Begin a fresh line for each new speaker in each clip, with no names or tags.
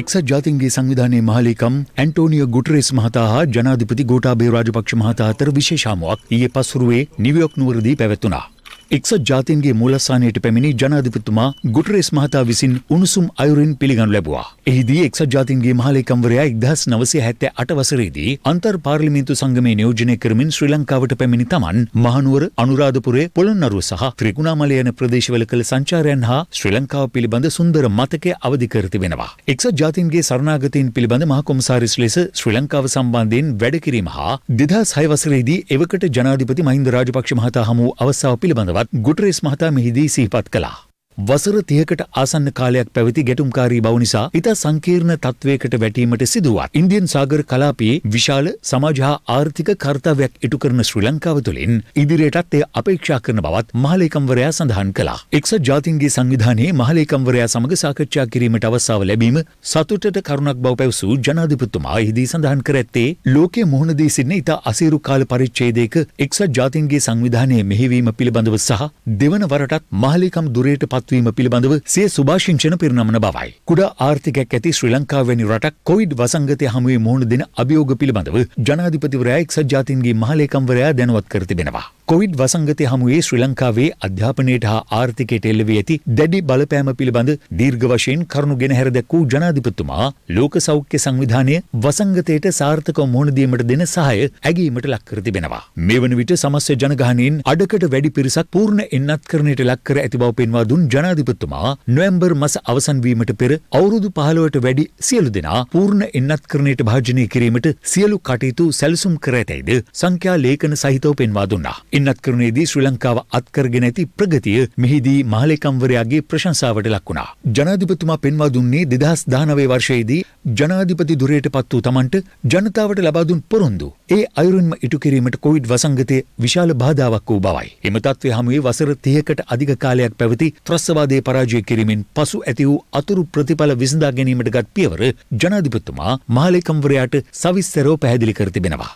එක්සත් ජාතින්ගේ සංවිධානයේ මහලේකම් ඇන්ටෝනියෝ ගුටරෙස් මහතා හා ජනාධිපති ගෝටාබේ රාජපක්ෂ මහතා අතර විශේෂාමුවක් ඊයේ පස්වරුවේ නිවයෝක් නුවරදී පැවැත්වුණා. එක්සත් ජාතින්ගේ මූලස්ථානයට පැමිණි ජනාධිපතිතුමා ගුටරේස් මහතා විසින් උණුසුම් අයුරින් පිළිගනු ලැබුවා. එහිදී එක්සත් ජාතින්ගේ මහලේකම්වරයා එක්දහස් නවසේ හැත්තෑ අට වසරේදී අන්තර් පාර්ලිමේන්තු සංගමේ නියෝජනය කරමින් ශ්‍රී ලංකාවට පැමිණි තමන් මහනුවර අනුරාධපුරේ පොළොන්නරුව සහ ත්‍රිකුණාමලය යන ප්‍රදේශවල කළ සංචාරයන් හා ශ්‍රී ලංකාව පිළිබඳ සුන්දර මතකය අවධි කර තිබෙනවා. එක්සත් ජාතීන්ගේ සරණාගතීන් පිළිබඳ මහකොමසාරිස් ලෙස ශ්‍රී ලංකාව සම්බන්ධයෙන් වැඩ කිරීම හා දෙදහස් හයවසරේදී එවකට ජනාධිපති මහින්ද රාජපක්ෂ මහතා හමු අවස්ථාව පිළිබඳව බවත් ගුටරෙස් මහතා මෙහිදී සිහිපත් කලා. වසර 30කට ආසන්න කාලයක් පැවති ගැටුම්කාරී බව නිසා ඉතා සංකීර්ණ තත්වයකට වැටීමට සිදුවත් ඉන්දියන් සාගර කලාපයේ විශාල සමාජ හා ආර්ථික කර්තව්‍යයක් ඉටු කරන ශ්‍රී ලංකාව තුළින් ඉදිරියටත් එය අපේක්ෂා කරන බවත් මහලේකම්වරයා සඳහන් කළා. එක්සත් ජාතීන්ගේ සංවිධානයේ මහලේකම්වරයා සමග සාකච්ඡා කිරීමට අවස්ථාව ලැබීම සතුටට කරුණක් බව පැවසූ ජනාධිපතිතුමා එහිදී සඳහන් කර ඇත්තේ ලෝකයේ මුහුණ දී සිටින ඉතා අසීරු කාල පරිච්ඡේදයක එක්සත් ජාතීන්ගේ සංවිධානයේ මෙහෙවීම පිළිබඳව සහ දෙවන වරටත් මහලේකම් දුරයට පත් පත්වීම පිළිබඳව සිය සුභාශිංචන පිරිනමන බවයි. කුඩා ආර්ථිකයක් ඇති ශ්‍රී ලංකාවැනි රටක් කොවිඩ් වසංගතය හමුවේ මුහුණ දෙන අභියෝග පිළිබඳව ජනාධිපතිවරයා එක්සත් ජාතීන්ගේ මහලේකම්වරයා දැනුවත් කර තිබෙනවා. කොවිඩ් වසංගතය හමුවේ ශ්‍රී ලංකාවේ අධ්‍යාපනයට හා ආර්ථිකයට එල්ලවී ඇති දැඩි බලපෑම පිළිබඳ දීර්ඝ වශයෙන් කරුණු ගෙන හැර දැක් වූ ජනාධිපතිතුමා ලෝක සෞඛ්‍ය සංවිධානය වසංගතයට සාර්ථකව මුහුණ දීමට දෙන සහාය ඇගීමට ලක් කර තිබෙනවා. මේ වන විට සමස්ත ජනගහනයෙන් අඩකට වැඩි පිරිසක් පූර්ණ එන්නත්කරණයට ලක් කර ඇති බව පෙන්වා දුන් ජනාධිපතිතුමා නොවැම්බර් මස අවසන් වීමට පෙර අවුරුදු 15ට වැඩි සියලු දෙනා පූර්ණ එන්නත්කරණයට භාජනය කිරීමට සියලු කටයුතු සැලසුම් කර ඇතැයිද සංඛ්‍යා ලේඛන සහිතව පෙන්වා දුන්නා. ඉන්නත් කරුණේදී ශ්‍රී ලංකාව අත්කරගෙන ඇති ප්‍රගතිය මෙහිදී මාලේකම්වරයාගේ ප්‍රශංසාවට ලක් වුණා. ජනාධිපතිතුමා පෙන්වා දුන්නේ දෙදහස් දානවේ වර්ෂයේදී ජනාධිපති දුරයට පත් වූ තමන්ට ජනතාවට ලබා දුන් පොරොන්දු. ඒ අයුරින්ම ඉටු කිරීමට කොවිඩ් වසංගතය විශාල බාධාවක් වූ බවයි. එම තත්ත්වය හමුවේ වසර 30කට අධික කාලයක් පැවති ත්‍රස්තවාදය පරාජය කිරීමෙන් පසු ඇති වූ අතුරු ප්‍රතිඵල විසඳා ගැනීමට ගත් පියවර ජනාධිපතිතුමා මාලේකම්වරයාට සවිස්තරව පැහැදිලි කර තිබෙනවා.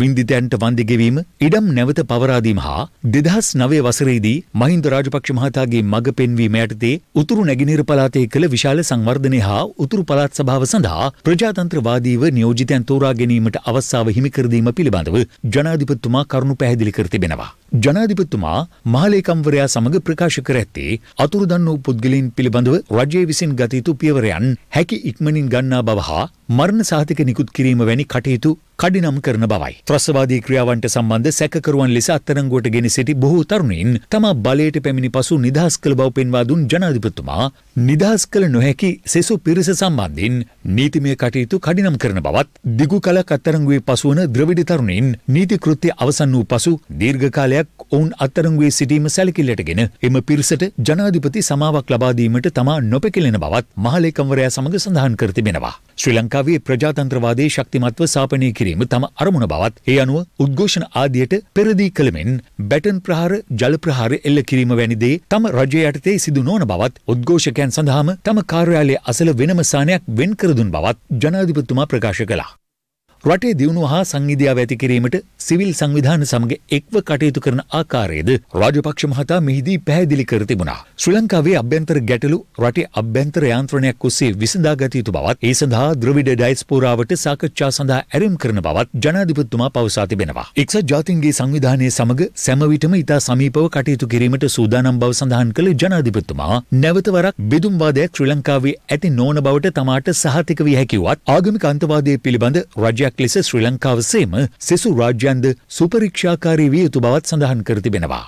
බින්දිතයන්ට වන්දි ගෙවීම ඉඩම් නැවත පවරාදීම හා දෙදහස් නවය වසරේදී මහින්ද රාජපක්ෂ මහතාගේ මඟ පෙන්වීම යටතේ උතුරු නැගිනිර පලාතේ කළ විශාල සංවර්ධනය හා උතුරු පලාත් සභාව සඳහා ප්‍රජාතන්ත්‍රවාදීව නියෝජිතයන් තෝරා ගැනීමට අවස්ථාව හිමිකරදීම පිළිබඳව ජනාධිපතිතුමා කරුණු පැහැදිලි කර තිබෙනවා. ජනාධිපතිතුමා මහලේකම්වරයා සමඟ ප්‍රකාශ කර ඇත්තේ අතුරුදන් වූ පුද්ගලයන් පිළිබඳව රජයේ විසින් ගත යුතු පියවරයන් හැකි ඉක්මනින් ගන්නා බව හා මරණ සාහිතක නිකුත් කිරීම වැනි කටයුතු කඩිනම් කරන බවයි. ත්‍රස්වාදී ක්‍රියාවන්ට සම්බන්ධ සැකකරුවන් ලෙස අත්තරංගුවට ගෙන සිටි බොහෝ තරුණයින් තමා බලයට පැමිණි පසු නිදහස් කළ බව පෙන්වා දුන් ජනාධිපතිතුමා නිදහස් කළ නොහැකි සෙසු පිරිස සම්බන්ධයෙන් නීතිමය කටයුතු කඩිනම් කරන බවත් දිගු කලක් අත්තරංගුවේ පසු වන ද්‍රවිඩ තරුණයින් නීති කෘත්‍ය අවසන් වූ පසු දීර්ඝ කාලයක් කාලයක් ඔවුන් අත්තරං වී සිටීම සැලකිල්ලටගෙන එම පිරිසට ජනාධිපති සමාවක් ලබාදීමට තමා නොපැකිලෙන බවත් මහලේකම්වරයා සමඟ සඳහන් කර තිබෙනවා. ශ්‍රී ලංකාවේ ප්‍රජාතන්ත්‍රවාදයේ ශක්තිමත්ව සාපනය කිරීම තම අරමුණ බවත් ඒ අනුව උද්ඝෝෂණ ආදියට පෙරදී කළමෙන් බැටන් ප්‍රහාර ජල ප්‍රහාර එල්ල කිරීම වැනි දේ තම රජය යටතේ සිදු නොවන බවත් උද්ඝෝෂකයන් සඳහාම තම කාර්යාලය අසල වෙනම සානයක් වෙන් කර දුන් බවත් ජනාධිපතිතුමා ප්‍රකාශ කළා. රටේ දියුණුව හා සංවිධාව ඇති කිරීමට සිවිල් සංවිධාන සමග එක්ව කටයුතු කරන ආකාරයේද රාජපක්ෂ මහතා මෙහිදී පැහැදිලි කර තිබුණා. ශ්‍රී ලංකාවේ අභ්‍යන්තර ගැටලු රටේ අභ්‍යන්තර යාන්ත්‍රණයක් ඔස්සේ විසඳාගත යුතු බවත් ඒ සඳහා ද්‍රවිඩ ඩයස්පෝරාවට සාකච්ඡා සඳහා ඇරයුම් කරන බවත් ජනාධිපතිතුමා පවසා තිබෙනවා. එක්සත් ජාතීන්ගේ සංවිධානය සමග සෑම විටම ඉතා සමීපව කටයුතු කිරීමට සූදානම් බව සඳහන් කළ ජනාධිපතිතුමා නැවත වරක් බෙදුම්වාදයක් ශ්‍රී ලංකාවේ ඇති නොවන බවට තමාට සහතික විය හැකිවත් ආගමික අන්තවාදයේ පිළිබඳ රජයක් රාජ්‍යයක් ලෙස ශ්‍රී ලංකාව සේම සෙසු රාජ්‍යන්ද සුපරීක්ෂාකාරී විය යුතු බවත් සඳහන් කර තිබෙනවා.